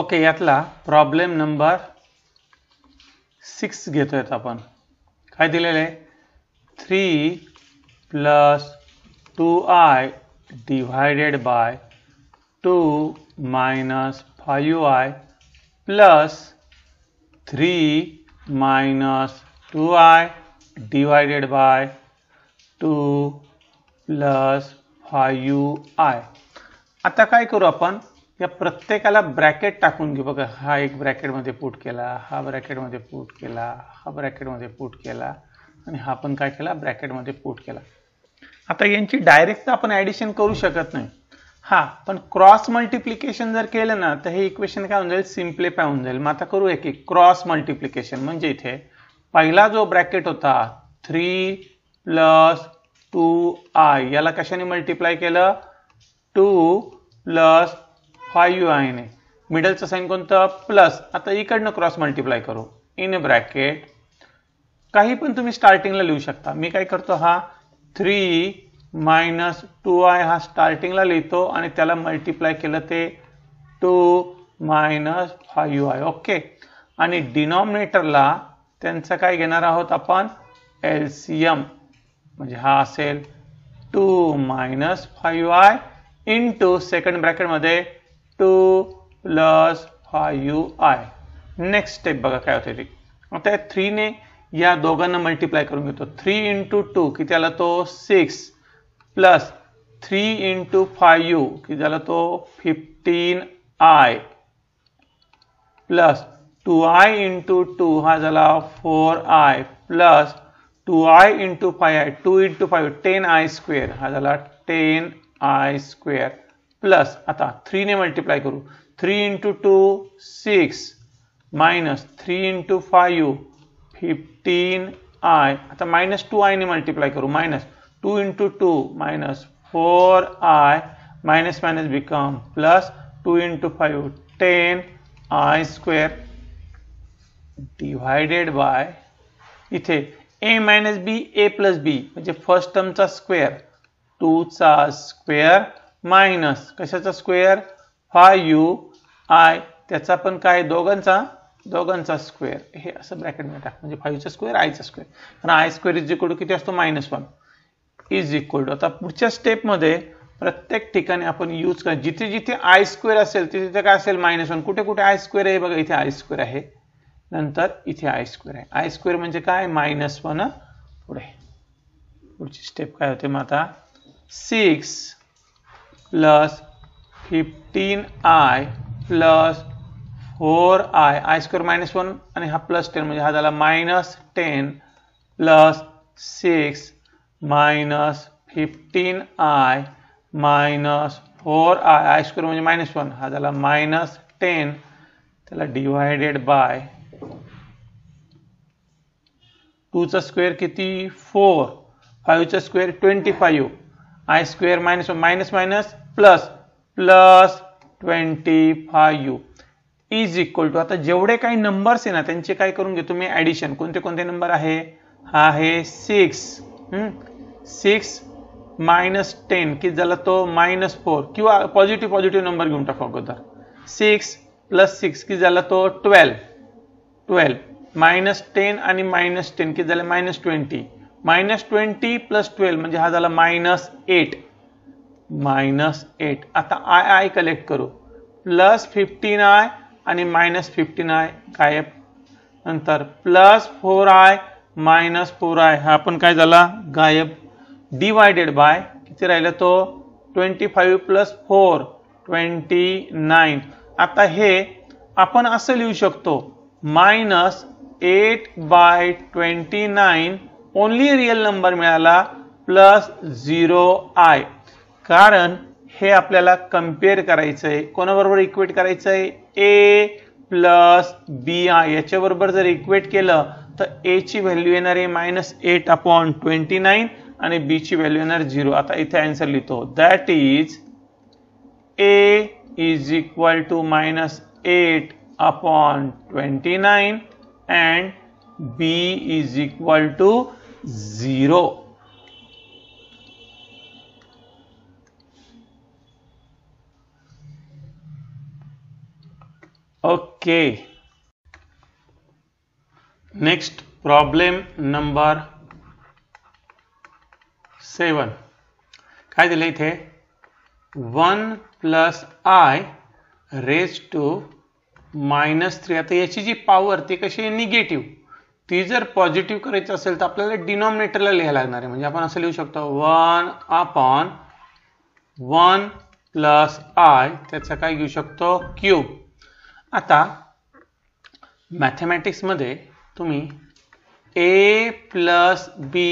Okay यातला problem number six घेतोयत आपण काय दिलेले three plus two i divided by two minus five i plus three minus two i divided by two plus five i आता काय करू आपण या प्रत्येकाला ब्रॅकेट टाकून घे बघा हा एक ब्रॅकेटमध्ये पूट केला हा ब्रॅकेटमध्ये पूट केला हा ब्रॅकेटमध्ये पूट केला आणि हा पण काय केला ब्रॅकेटमध्ये पूट केला आता यांची डायरेक्ट आपण ॲडिशन करू शकत नाही हा पण क्रॉस मल्टिप्लिकेशन जर केलं ना तर हे इक्वेशन काय होऊन जाईल सिम्प्लिफाय होऊन जाईल मग आता करू एक क्रॉस मल्टिप्लिकेशन म्हणजे इथे पहिला जो ब्रॅकेट होता थ्री प्लस टू आय याला कशाने मल्टिप्लाय केलं टू प्लस फायू यू आय ने मिडलचं साईन कोणतं प्लस आता इकडनं क्रॉस मल्टिप्लाय करू इन ब्रॅकेट काही पण तुम्ही स्टार्टिंगला लिहू शकता मी काय करतो हा थ्री मायनस टू आय हा स्टार्टिंगला लिहितो आणि त्याला मल्टिप्लाय केलं ते two minus five i okay आणि डिनॉमिनेटरला त्यांचं काय घेणार आहोत आपण एल सी एम म्हणजे हा असेल two minus five i in two second ब्रॅकेटमध्ये two plus five i next step बघा काय होते थ्री ने या दोगा मल्टीप्लाय करून तो थ्री इंटू टू कि आला तो six plus three into five कि आला तो fifteen i plus two i into two हा जला four I plus two i into five i two into five ten i square हा झाला टेन आय स्क्वेर प्लस आता थ्री ने multiply करू three into two six minus three into five fifteen i आता minus two ने multiply करू minus two into two minus four i minus minus become plus two into five ten i square divided by इथे A minus B A plus B term ऐसी square two ऐसी square minus कशाचा square five यू i त्याचा पण काय दोघांचा दोघांचा स्क्वेअर हे असं ब्रॅकेटमध्ये टाक म्हणजे फायूचा स्क्वेअर आयचा स्क्वेअर कारण i square is equal to किती असतो minus one is equal to आता पुढच्या स्टेपमध्ये प्रत्येक ठिकाणी आपण यूज कर जिथे जिथे आय स्क्वेअर असेल तिथे तिथे काय असेल मायनस वन कुठे कुठे आय स्क्वेअर आहे बघा इथे आय स्क्वेअर आहे नंतर इथे आय स्क्वेअर आहे आय स्क्वेअर म्हणजे काय मायनस वन पुढे पुढची स्टेप काय होते मग आता six plus fifteen i plus four i I square minus one आणि हा प्लस टेन म्हणजे हा झाला minus ten plus six minus fifteen i minus four i i square म्हणजे मायनस वन हा झाला मायनस टेन त्याला डिवायडेड बाय टूचा स्क्वेअर किती फोर फाईव्हचा square twenty five i square minus one minus minus plus plus twenty five is equal to आता जेवडे का नंबर्स आहे ना त्यांचे काय करून नंबर आहे हा आहे सिक्स सिक्स माइनस टेन की तो मायनस फोर कि पॉजिटिव पॉजिटिव नंबर घेऊन टाका अगोदर सिक्स प्लस सिक्स कि झाला तो ट्वेल्व माइनस टेन आणि मायनस टेन की झालं twenty minus twenty plus twelve म्हणजे हा झाला मायनस एट मायनस एट आता आय आय कलेक्ट करू प्लस फिफ्टीन आय आणि मायनस फिफ्टीन आय गायब नंतर plus four i minus four आय हा पण काय झाला गायब डिवायडेड बाय किती राहिलं तो twenty five plus four twenty nine आता हे आपण असं लिहू शकतो minus eight by twenty nine only real number मिळाला प्लस झिरो आय कारण हे अपने कम्पेअर करायचं आहे कोणाबरोबर इक्वेट करायचं ए प्लस बी आय याच्याबरोबर जर इक्वेट के तर एची व्हॅल्यू येणार आहे minus eight upon twenty nine B ची वैल्यू येणार झिरो आता इथे आन्सर लिखो that is A is equal to minus eight upon twenty nine and B is equal to zero okay next problem number seven काय दिलं इथे one plus I raise to minus three आता याची जी power ती कशी आहे negative ती जर पॉझिटिव्ह करायची असेल तर आपल्याला डिनॉमिनेटरला लिहायला लागणार आहे म्हणजे आपण असं लिहू शकतो one upon one plus I त्याचा काय घेऊ शकतो क्यूब आता मॅथमॅटिक्समध्ये तुम्ही A plus B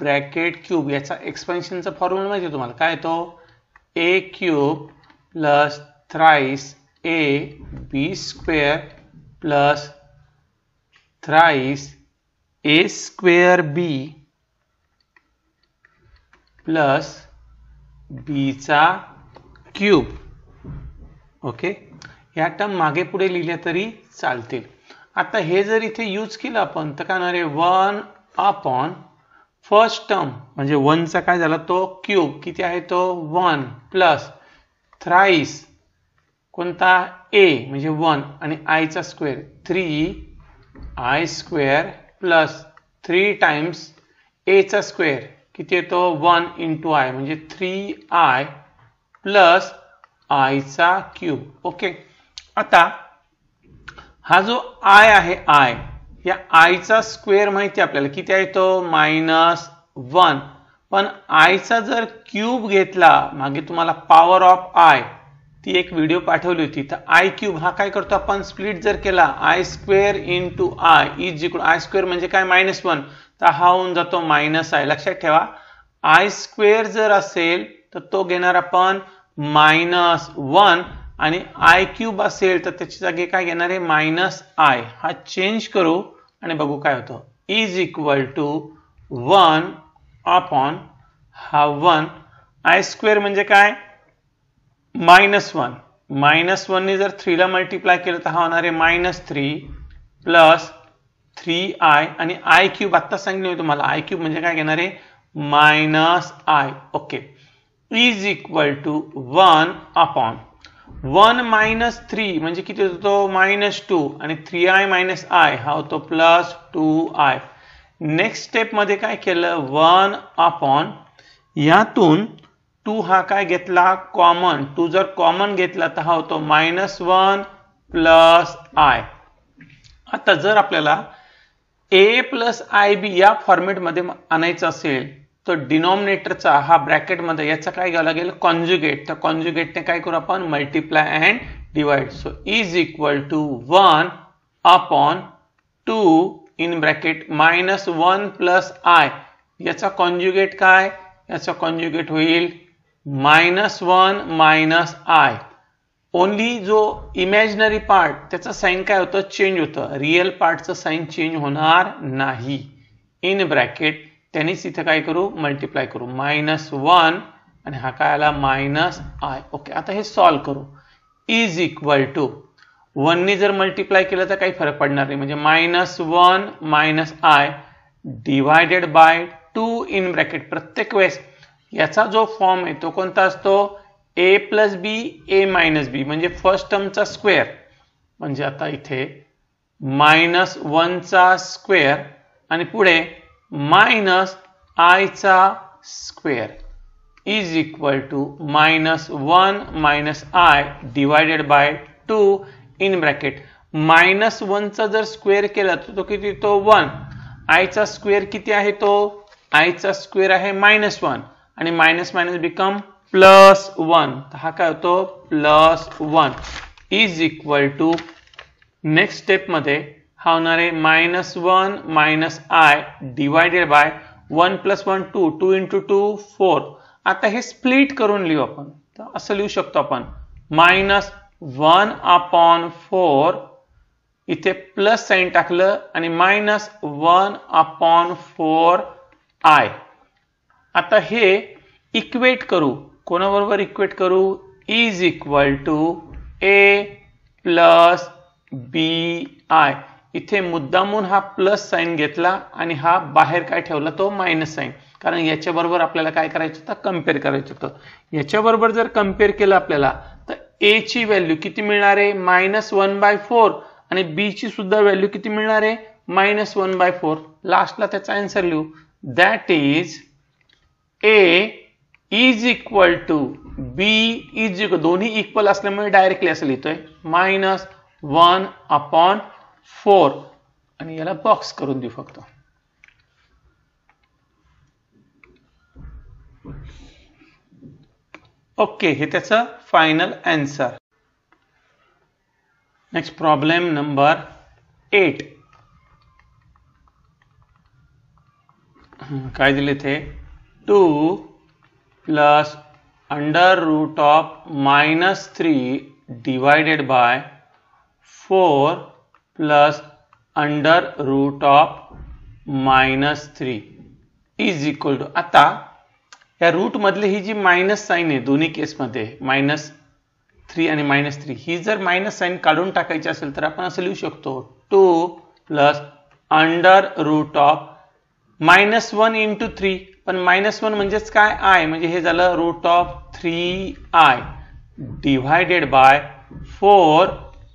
bracket cube याचा एक्सपेन्शनचा फॉर्म्युला माहिती आहे तुम्हाला काय तो A cube plus thrice A B square plus thrice A square B plus बीचा क्यूब ओके ह्या टर्म मागे पुढे लिहिल्या तरी चालतील आता हे जर इथे यूज केलं आपण तर काय होणार आहे वन अपॉन फर्स्ट टर्म म्हणजे वनचा काय झाला तो क्यूब किती आहे तो वन प्लस थ्राईस कोणता ए म्हणजे वन आणि आयचा square three I square plus three times एचा स्क्वेअर किती येतो वन इंटू आय म्हणजे थ्री आय प्लस आयचा क्यूब ओके आता हा जो आय आहे आय या आयचा स्क्वेअर माहिती आपल्याला किती आहे तो मायनस वन पण आयचा जर क्यूब घेतला मागे तुम्हाला पॉवर ऑफ आय ती एक व्हिडिओ पाठवली होती तर आय क्यूब हा काय करतो आपण स्प्लिट जर केला I square into I is जिकडून आय स्क्वेअर म्हणजे काय मायनस वन तर हा होऊन जातो मायनस आय लक्षात ठेवा आय स्क्वेअर जर असेल तर तो घेणार आपण मायनस वन आणि आय क्यूब असेल तर त्याच्या जागी काय घेणार आहे मायनस हा चेंज करू आणि बघू काय होतं is equal to one upon हा one I square square minus one minus one ने जर थ्री मल्टिप्लाय केलं हा होणार आहे minus three plus three I आणि आय क्यूब आत्ता सांगितले मी तुम्हाला आय क्यूब म्हणजे काय घेणार आहे minus okay is equal to one upon one minus three म्हणजे किती होतो मायनस टू आणि थ्री आय मायनस आय हा होतो प्लस टू आय नेक्स्ट स्टेपमध्ये काय केलं वन अपॉन यातून टू हा काय घेतला कॉमन टू जर कॉमन घेतला तर हा होतो मायनस वन प्लस आय आता जर आपल्याला ए प्लस आय बी या फॉर्मेटमध्ये आणायचं असेल तो तर डिनॉमिनेटरचा हा ब्रैकेट मध्य काय घ्यावा तो कॉन्ज्युगेट ने कॉन्ज्युगेटने काय करू आपण multiply divide so is equal to one upon two in bracket minus one plus I याचा कॉन्ज्युगेट काय याचा वन मायनस आय ओनली जो इमेजनरी पार्ट साइन साईन होता चेंज होतं रिअल पार्ट साइन चेंज होना नहीं इन ब्रैकेट त्यानेच करू मल्टिप्लाय करू मायनस वन आणि हा काय आला मायनस आय ओके आता हे सॉल्व करू इज इक्वल टू वननी जर मल्टीप्लाय केलं फरक पड़ना नाही म्हणजे one minus I divided by two in bracket प्रत्येक वेळेस याचा जो फॉर्म है तो कोणता असतो plus B A minus B first term square म्हणजे आता इथे मायनस वनचा स्क्वेअर आणि पुढे मायनस आयचा square is equal to minus one minus I divided by two in bracket minus वनचा जर स्क्वेअर केला तर तो किती तो वन आयचा स्क्वेअर किती आहे तो आयचा स्क्वेअर आहे मायनस वन आणि minus minus become plus one हा काय होतो plus one is equal to next स्टेपमध्ये हा होणार आहे minus one minus I divided by one plus one two two into two four आता हे स्प्लिट करून लिहू आपण तर असं लिहू शकतो आपण मायनस वन अपॉन फोर इथे प्लस साईन टाकलं आणि minus one upon four I आता हे इक्वेट करू कोणाबरोबर इक्वेट करू is equal to A plus B I इथे मुद्दामून हा प्लस साईन घेतला आणि हा बाहेर काय ठेवला तो मायनस साईन कारण याच्याबरोबर आपल्याला काय करायचं होतं कम्पेअर करायचं होतं याच्याबरोबर जर कम्पेअर केलं आपल्याला तर ए ची व्हॅल्यू किती मिळणार आहे मायनस वन बाय फोर आणि बी ची सुद्धा व्हॅल्यू किती मिळणार आहे मायनस वन बाय फोर लास्टला त्याचा आन्सर लिहू that is A is equal to B is equal दोन्ही इक्वल असल्यामुळे डायरेक्टली असं लिहितोय मायनस वन अपॉन फोर ये बॉक्स कर देऊ फक्त ओके हे त्याचं नेक्स्ट प्रॉब्लम नंबर एट का दिले ते two plus under root of minus three divided by four plus under root of minus three is equal to आता या रूटमधले ही जी साइन है दोनों केस मध्य मायनस थ्री आणि मायनस थ्री हि जर माइनस साइन काढून टाका असेल तर आपण असं two plus under root of minus one into three पण वन म्हणजेच I root of three I divided by four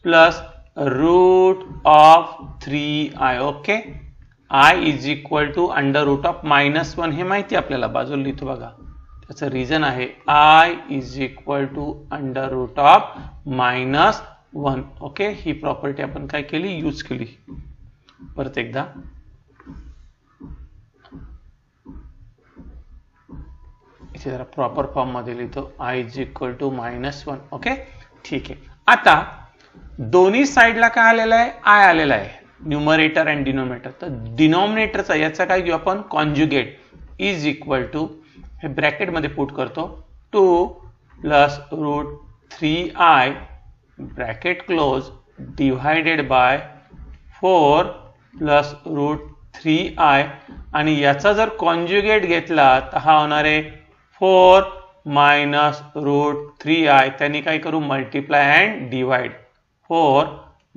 plus root of I okay I is equal to under root of minus one हे माहिती आपल्याला बाजूला लिहितो बघा त्याचं reason आहे I is equal to under root of minus one okay ही property आपण काय केली यूज केली परत एकदा इथे जरा प्रॉपर फॉर्म मध्ये लिहितो I is equal to minus one okay ठीक आहे आता दोन्ही साईडला काय आलेलं आहे आय आलेला आहे न्युमरेटर अँड डिनोमिनेटर तर डिनॉमिनेटरचा याचा काय घेऊ आपण कॉन्ज्युगेट इज इक्वल टू हे ब्रॅकेटमध्ये पुट करतो two plus root three I bracket close divided by four plus root three I आणि याचा जर कॉन्ज्युगेट घेतला तर हा होणार आहे four minus root three I त्यांनी काय करू multiply and divide four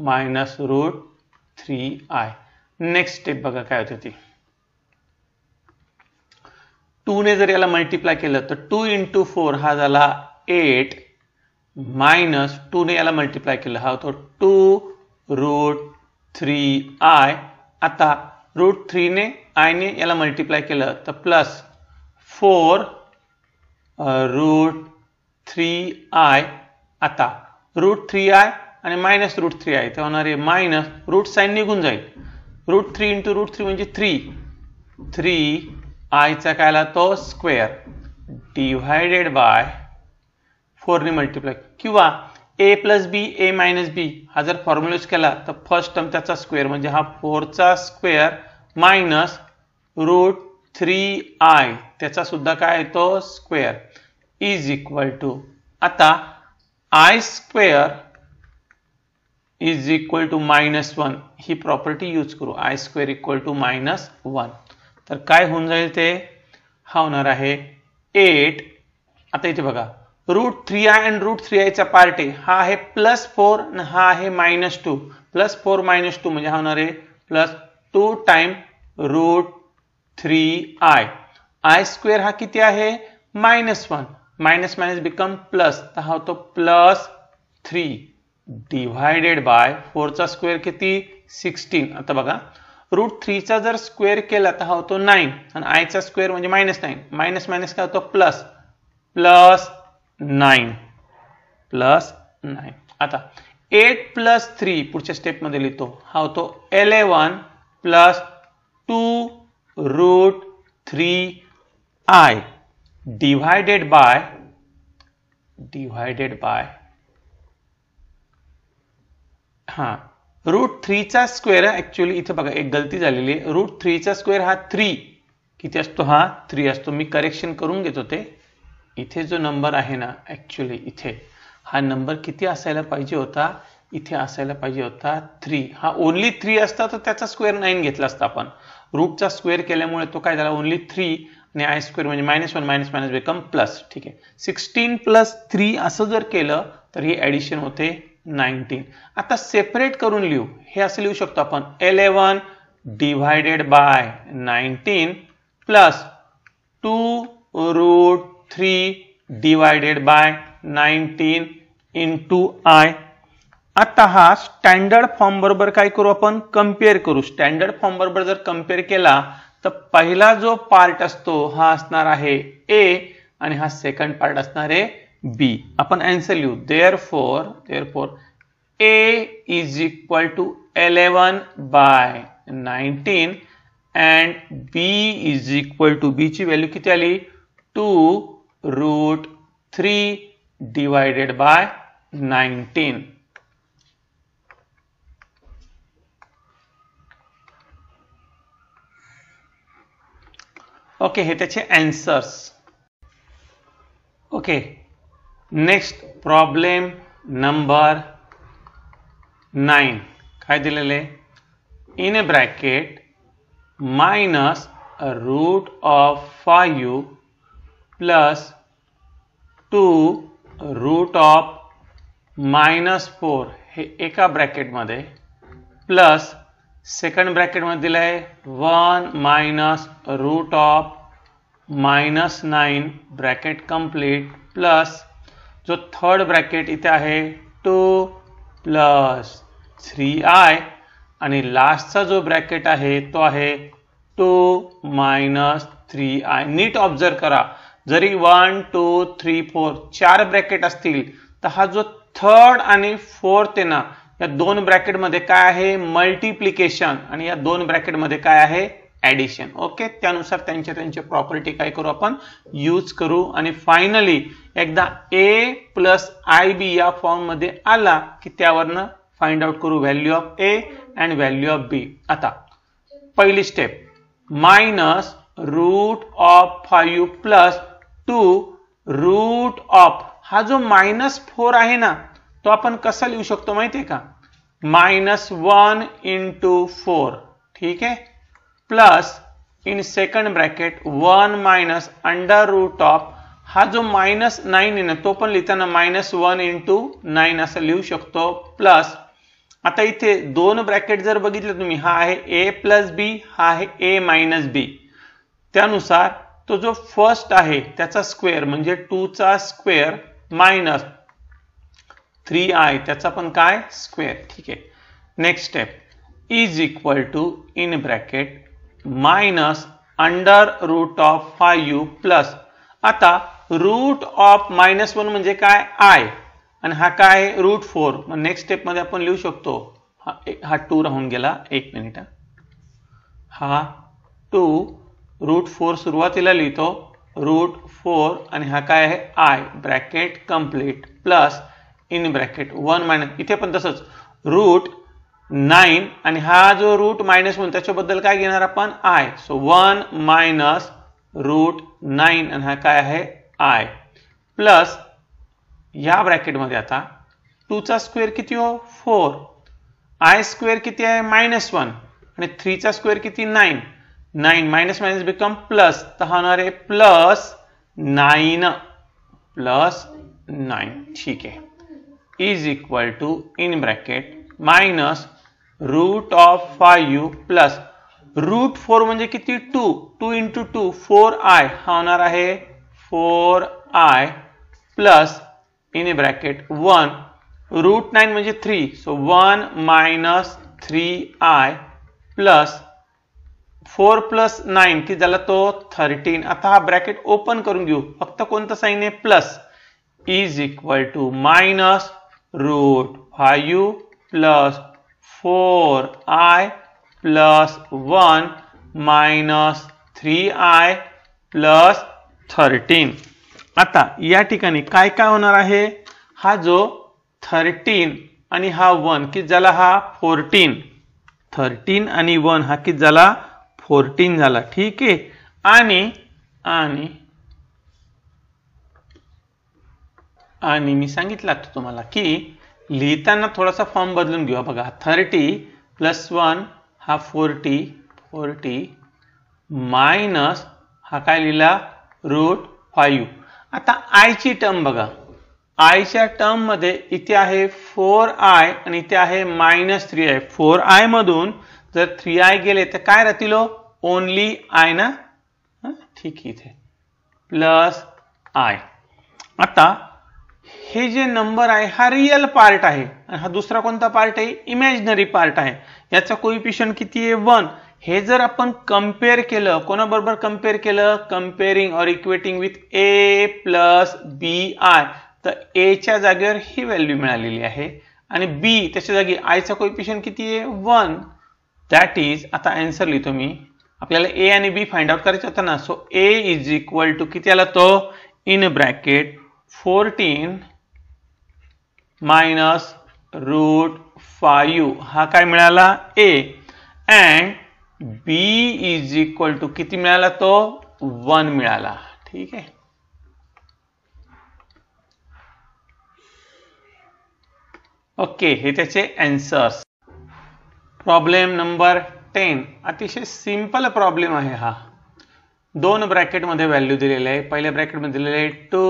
minus root three I next step बघा काय होते ती टूने जर ये मल्टीप्लाय के टू इंटू फोर हाला झाला एट मायनस टूने याला मल्टिप्लाय केलं हा होतो टू रूट थ्री आय आता रूट थ्रीने आयने याला मल्टिप्लाय मल्टीप्लाय के plus four root three I आता रूट थ्री आय आणि मायनस रूट थ्री आहे तर होणार आहे मायनस रूट साईन निघून जाईल root three into root three म्हणजे थ्री थ्री आयचा काय आला तो स्क्वेअर डिव्हायडेड बाय फोरने मल्टिप्लाय किंवा A plus B A minus B हा जर फॉर्म्युला यूज केला तर फर्स्ट टर्म त्याचा स्क्वेअर म्हणजे हा फोरचा square minus root three I त्याचा सुद्धा काय येतो स्क्वेअर इज इक्वल टू आता I square is equal to minus one हि प्रॉपर्टी यूज करू I square equal to minus one तो क्या हो जाईल है एट आता इथे बघा root three I and root three आयचा पार्ट आहे हा है प्लस फोर हा है minus two plus four minus two म्हणजे हा होणार plus two time root three I I square हा किती है minus one minus minus become plus हा होतो plus three divided by four फोरचा स्क्वेर कितनी सिक्सटीन आता बघा रूट ऐसी जर स्क्वेअर केला तर हा होतो आई आणि आयचा स्क्वेअर म्हणजे मायनस नाईन मायनस मायनस काय plus plus nine plus nine आता एट प्लस थ्री पुढ़ स्टेप मध्य लिखो हा होतो eleven plus two root three I divided by divided by हा रूट थ्रीचा स्क्वेअर ऍक्च्युली इथं बघा एक गलती झालेली आहे रूट थ्रीचा स्क्वेअर हा थ्री किती असतो हा थ्री असतो मी करेक्शन करून घेत होते इथे जो नंबर आहे ना ऍक्च्युअली इथे हा नंबर किती असायला पाहिजे होता इथे असायला पाहिजे होता थ्री हा ओनली थ्री असता तर त्याचा स्क्वेअर नाईन घेतला असता आपण रूटचा स्क्वेअर केल्यामुळे तो काय झाला ओनली थ्री आणि आय स्क्वेअर म्हणजे minus one minus minus become plus ठीक आहे सिक्स्टीन प्लस थ्री असं जर केलं तर ही ॲडिशन होते नाईन्टीन आता सेपरेट करून लिहू हे असं लिहू शकतो आपण eleven divided by nineteen plus two root three divided by nineteen in I आता हा स्टँडर्ड फॉर्म बरोबर काय करू आपण कम्पेअर करू स्टँडर्ड फॉर्म बरोबर जर कम्पेअर केला तर पहिला जो पार्ट असतो हा असणार आहे ए आणि हा सेकंड पार्ट असणार आहे बी अपन आंसर लिव therefore therefore A is equal to eleven by nineteen and B is equal to ची वैल्यू किती I two root three divided by nineteen okay हे okay next problem number nine का in a bracket minus root of five plus two root of minus four हे एका ब्रॅकेटमध्ये plus second bracket मध्य आहे one minus root of minus nine bracket complete plus जो third bracket इथे है to plus three I आणि लास्टचा जो ब्रैकेट है तो है टू माइनस थ्री आय नीट ऑब्जर्व करा जरी वन टू थ्री फोर चार ब्रैकेट आती तो हा जो थर्ड आ फोर्थ है ना या दोन ब्रैकेट मध्य आहे मल्टिप्लिकेशन आणि या दोन ब्रैकेट मध्य है एडिशन ओके प्रॉपर्टी का करू आपण यूज करू फाइनली फायनली एकदा ए प्लस आई बी या फॉर्ममध्ये आला की फाइंड आउट करू value of A and value of B आता पहिली step minus root of five plus two root of हा जो मायनस फोर है ना तो अपन कसा लिहू शकतो माहिती आहे का मायनस वन इंटू फोर ठीक है plus in second bracket one minus under root of हा जो मायनस नाइन है ना तो लिखता लिहिताना वन इंटू नाईन असं लिहू शकतो प्लस आता इथे दोन ब्रॅकेट जर बघितलं तुम्ही हा है ए प्लस बी हा है ए मायनस बी त्यानुसार तो जो फर्स्ट आहे त्याचा स्क्वेअर म्हणजे टूचा स्क्वेअर मायनस थ्री आय त्याचा ठीक है next step is equal to in bracket minus under root of five plus आता रूट ऑफ माइनस वन म्हणजे आय हा काय रूट फोर नेक्स्ट स्टेप मध्य लिहू शकतो हा हा टू राहून गेला एक मिनिट हा टू रूट फोर सुरुआती लिहितो रूट फोर हा काय आहे I bracket complete plus in bracket one minus इथे पण रूट नाईन आणि हा जो रूट माइनस म्हणून त्याच्याबद्दल काय घेणार I so one minus root nine हा काय आहे आय प्लस या ब्रॅकेटमध्ये आता टू स्क्वेअर किती हो फोर आय स्क्वेर किती आहे वन थ्री ऐसी स्क्वेर किती nine nine minus minus become plus तो हो रे प्लस नाइन प्लस नाइन ठीक है is equal to in bracket minus root of five plus root four म्हणजे किती two two into two four आय हा हो four I plus in a bracket one root nine म्हणजे three so one minus three आय plus four plus nine कि तो thirteen आता हा bracket open करून घेऊ फक्त कोणतं sign plus is equal to minus root five plus four I plus one minus three I plus thirteen आता या ठिकाणी काय काय होणार हा जो थर्टीन आणि हा वन की झाला हा फोर्टीन थर्टीन आणि वन हा कि झाला फोर्टीन झाला ठीक आहे आणि मी सांगितलं तुम्हाला की थोड़ा सा फॉर्म बदलू घेऊया थर्टी प्लस वन हा फोर्टी फोर्टी मायनस हा काय लिहिला रूट फाइव आता आई ची टर्म बघा आयच्या टर्ममध्ये इथे है फोर आय आणि है आहे थ्री आय फोर मधुन जर थ्री आई गेले तर काय राहतील ओनली आय ना ठीक इथे प्लस आय आता हे जे नंबर आहे हा रिअल पार्ट आहे आणि हा दुसरा कोणता पार्ट आहे इमॅजिनरी पार्ट आहे याचा कोइफिशियंट किती आहे वन हे जर आपण कम्पेअर केलं कोणाबरोबर कम्पेअर केलं comparing or equating with a plus B i तर एच्या जागेवर ही व्हॅल्यू मिळालेली आहे आणि बी त्याच्या जागी आयचा कोइफिशियंट किती आहे वन दॅट इज आता अँसर लिहितो मी आपल्याला ए आणि बी फाइंड आउट करायचं होतं ना so a is equal to किती आला तो in bracket fourteen minus root five हा काय मिळाला a and B is equal to कि तो वन मिला ठीक आहे okay answers problem number ten अतिशय सिंपल प्रॉब्लेम है हा दोन ब्रॅकेटमध्ये व्हॅल्यू दिलेले आहे पहिल्या ब्रॅकेटमध्ये दिलेले आहे टू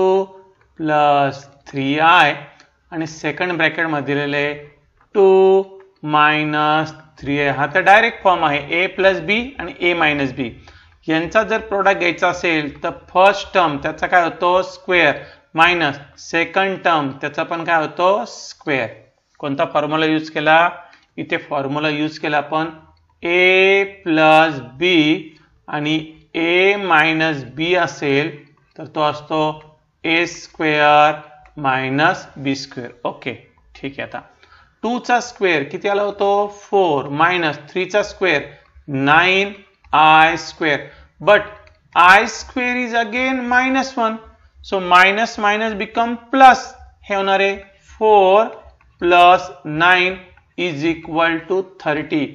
प्लस थ्री आय आणि सेकंड ब्रॅकेटमध्ये दिलेले टू मायनस थ्री आय हा तर डायरेक्ट फॉर्म आहे ए प्लस बी आणि ए मायनस बी यांचा जर प्रोडक्ट घ्यायचा असेल तर फर्स्ट टर्म त्याचा काय होतो स्क्वेअर मायनस सेकंड टर्म त्याचा पण काय होतो स्क्वेअर कोणता फॉर्म्युला यूज केला इथे फॉर्म्युला यूज केला आपण ए प्लस बी आणि ए मायनस बी असेल तर तो असतो a square minus b square okay ठीक है आता टूचा स्क्वेअर किती आला होतो फोर मायनस थ्रीचा square nine i square but i square is again minus one so minus minus become plus हे होणार आहे four plus nine is equal to thirty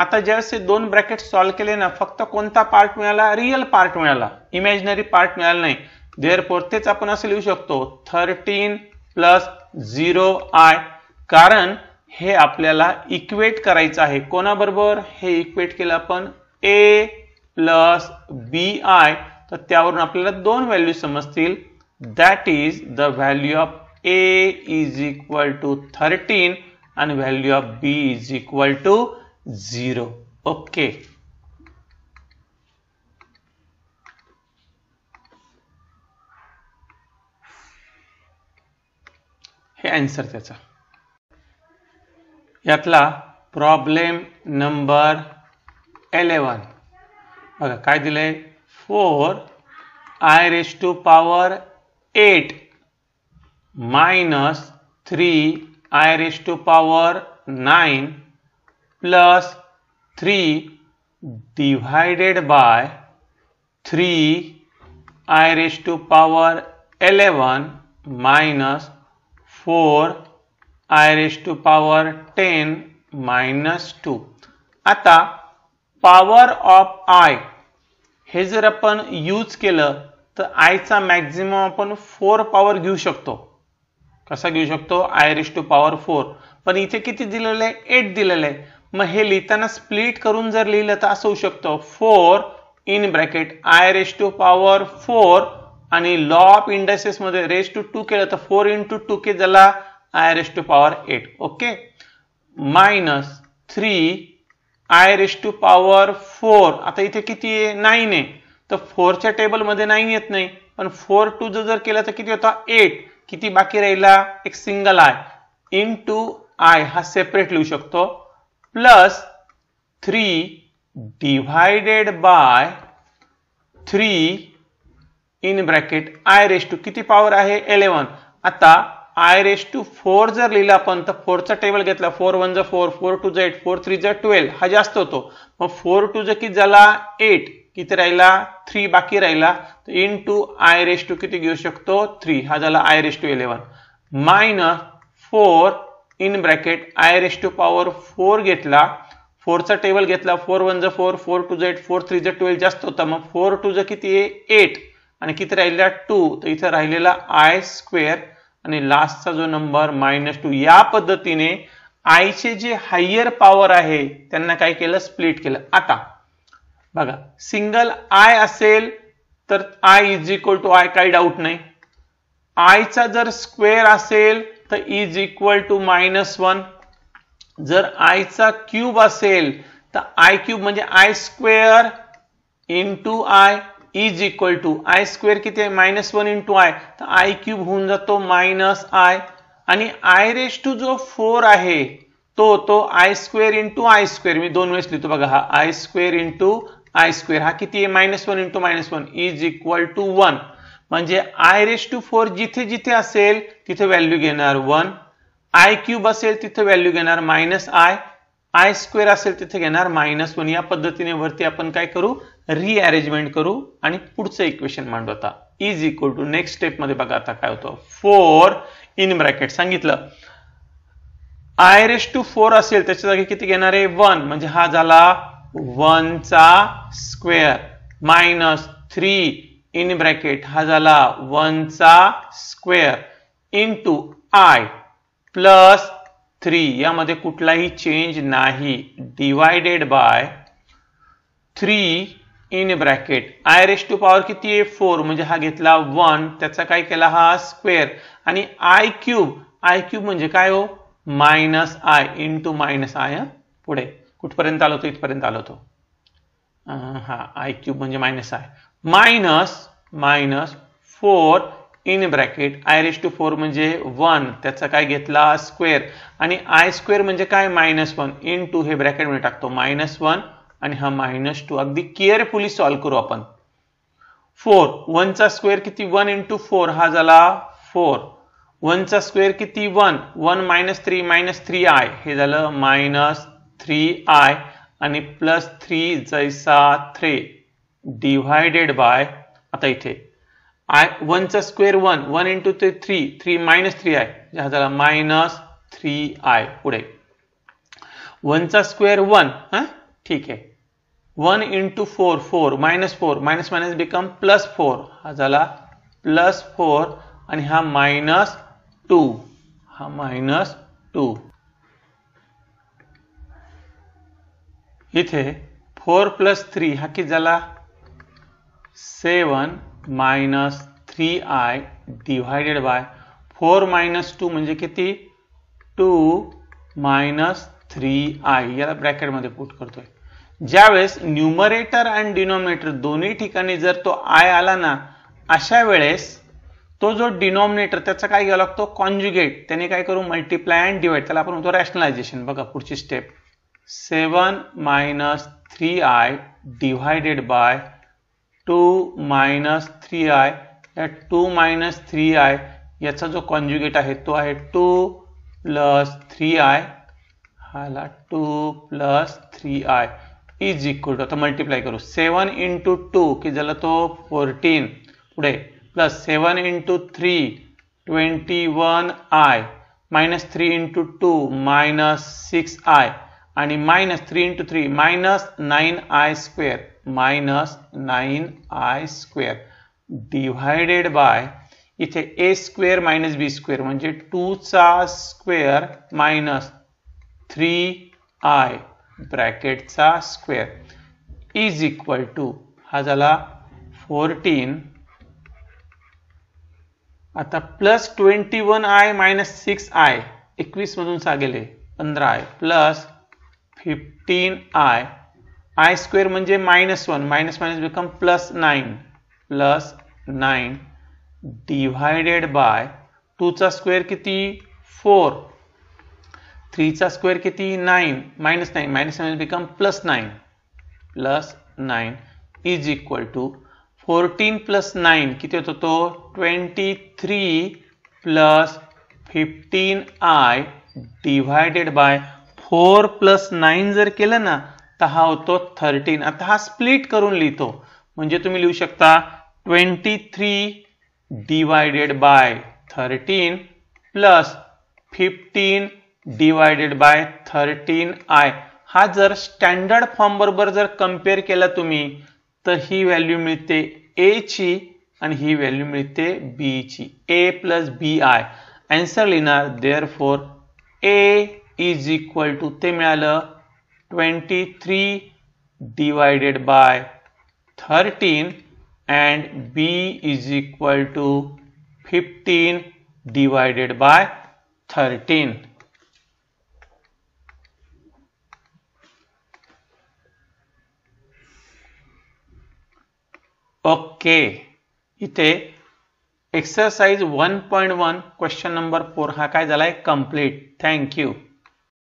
आता जैसे दोन ब्रैकेट सॉल्व के लिए ना फक्त कोणता पार्ट मिळाला रिअल पार्ट मिला इमॅजिनरी पार्ट मिला नाही देअरफॉर तेच लिखू शको थर्टीन प्लस जीरो आय कारण हे अपने इक्वेट करायचं को कोणाबरोबर हे इक्वेट के आपण ए प्लस बी आय तो अपने दोन वैल्यू समझते that is the value of a is equal to thirteen and value of b is equal to zero okay हे आन्सर त्याचा यातला प्रॉब्लेम नंबर एलेवन बघा काय दिलंय four i raise to power eight minus three i raise to power nine plus three divided by three i raise to power eleven minus four i raise to power ten minus two आता power of i हे जर आपण use केलं तर आयचा maximum आपण four power घेऊ शकतो कसा घेऊ शकतो i raise to power four पण इथे किती दिलेलं आहे एट दिलेलं आहे मग हे लिहिताना स्प्लिट करून जर लिहिलं तर असं होऊ शकतं four in bracket i raise to power four law of indices मध्ये रेस टू टू केलं फोर इंटू टू के झाला raise to power eight okay minus three i raise to power four आता इथे किती आहे नाईन आहे तर फोरच्या टेबलमध्ये नाईन येत नाही पण फोर टू जर केलं होता एट किती बाकी राहिला एक सिंगल आय इन टू आय हा सेपरेट लिखू शकतो plus three divided by three in bracket i raise to किती पॉवर आहे एलेवन आता आय रेस टू फोर जर लिहिला आपण तर फोरचा टेबल घेतला फोर वन झ फोर फोर टू झेड एट फोर थ्री झ ट्वेल्व हा जास्त होतो मग फोर टू जा किती झाला एट किती राहिला थ्री बाकी राहिला तर into i raise to किती घेऊ शकतो थ्री हा झाला i raise to eleven minus four in bracket i raise to power four घेतला फोरचा टेबल घेतला फोर वन जा फोर फोर टू झेड एट फोर थ्री झ ट्वेल्व जास्त होता मग फोर टू जर किती आहे एट आणि किती राहिलेला टू तर इथं राहिलेला आय स्क्वेअर आणि लास्टचा जो नंबर मायनस टू या पद्धतीने आयचे जे हायर पॉवर आहे त्यांना काय केलं स्प्लिट केलं आता बघा सिंगल आय असेल तर i is equal to i काही डाऊट नाही आयचा जर स्क्वेअर असेल तर is equal to minus one जर आयचा क्यूब असेल तर आय क्यूब म्हणजे i square into I is equal to i square किती आहे मायनस वन इंटू आय तर आय क्यूब होऊन जातो मायनस आय आणि आय रेस टू जो फोर आहे तो तो i square into i square मी दोन वेळेस लिहितो बघा हा i square into i square हा किती आहे minus one into minus one is equal to one म्हणजे आय रेस टू फोर जिथे जिथे असेल तिथे व्हॅल्यू घेणार वन आय क्यूब असेल तिथे व्हॅल्यू घेणार मायनस आय आय स्क्वेअर असेल तिथे घेणार मायनस वन या पद्धतीने वरती आपण काय करू रिअरेंजमेंट करू आणि पुढचं इक्वेशन मांडू आता इज इक्वल टू नेक्स्ट स्टेपमध्ये बघा आता काय होतं फोर इन ब्रॅकेट सांगितलं आय रेस टू फोर असेल त्याच्या जागी किती घेणार आहे वन म्हणजे हा झाला वनचा square minus three in bracket हा झाला वनचा square into i plus three यामध्ये कुठलाही चेंज नहीं divided by three in bracket i raise to power कि फोर म्हणजे हा घेतला वन त्याचा काय केला हा आय क्यूब आय क्यूब म्हणजे काय हो minus i in into minus i पुढे कुठपर्यंत आलो तो इतपर्यंत आलो तो हा आय क्यूब म्हणजे minus i minus minus four in bracket i raise to four म्हणजे वन त्याचा काय आई स्क्वेअर आणि आय वन इन टू हे ब्रॅकेटमध्ये टाकतो मायनस वन आणि हा मायनस टू अगर केअरफुली सॉल्व्ह करू आपण फोर वनचा स्क्वेअर किती वन इंटू फोर हा फोर वन वनचा स्क्वेर किती one one minus three minus three i minus three I plus three जैसा थ्री डिवाइडेड बाय आता इथे आय वनचा स्क्वेअर वन वन इंटू ते three three minus three i हा झाला मायनस थ्री आय पुढे वनचा स्क्वेअर वन हा ठीक आहे one into four four minus four minus minus become plus four हा झाला प्लस फोर आणि हा मायनस टू हा मायनस टू इथे फोर प्लस थ्री हा किती झाला seven minus three i divided by four minus two म्हणजे किती टू मायनस थ्री आय याला ब्रॅकेटमध्ये पुट करतोय ज्यावेळेस न्यूमरेटर अँड डिनॉमिनेटर दोन्ही ठिकाणी जर तो आय आला ना अशा वेळेस तो जो डिनॉमिनेटर त्याचा काय घ्यावा लागतो कॉन्जुगेट त्याने काय करू मल्टिप्लाय अँड डिवाइड त्याला आपण म्हणतो रॅशनलायझेशन बघा पुढची step seven minus three i divided by two minus three i या टू मायनस थ्री आय याचा जो कॉन्ज्युगेट आहे तो आहे टू प्लस थ्री आय हाला two plus three i is equal to आता मल्टिप्लाय करू सेवन इंटू टू की झाला तो फोर्टीन पुढे plus seven into three twenty one i minus three into two minus six i आणि minus three into three minus nine i square minus nine i square divided by इथे a square minus b square म्हणजे टूचा square minus three i ब्रॅकेटचा square is equal to हा झाला fourteen आता plus twenty one i minus six i एकवीस मधून सांगेल पंधरा i plus fifteen i i square म्हणजे minus one minus minus become plus nine plus nine divided by टूचा स्क्वेअर किती फोर थ्रीचा स्क्वेअर किती nine minus nine minus minus become plus nine plus nine is equal to fourteen plus nine किती होतो तो twenty three plus fifteen i divided by four plus nine जर केलं ना तहा होतो थर्टीन आता हा स्प्लिट करून लिहितो म्हणजे तुम्ही लिहू शकता twenty three divided by thirteen plus fifteen divided by thirteen i हा जर स्टँडर्ड फॉर्म बरोबर जर कम्पेअर केला तुम्ही तर ही व्हॅल्यू मिळते ए ची आणि ही व्हॅल्यू मिळते बी ची a plus B i answer लिहिणार therefore A is equal to ते मिळालं 23 divided by 13 and B is equal to 15 divided by 13. Okay इथे exercise one one question number four हा काय कंप्लीट थैंक यू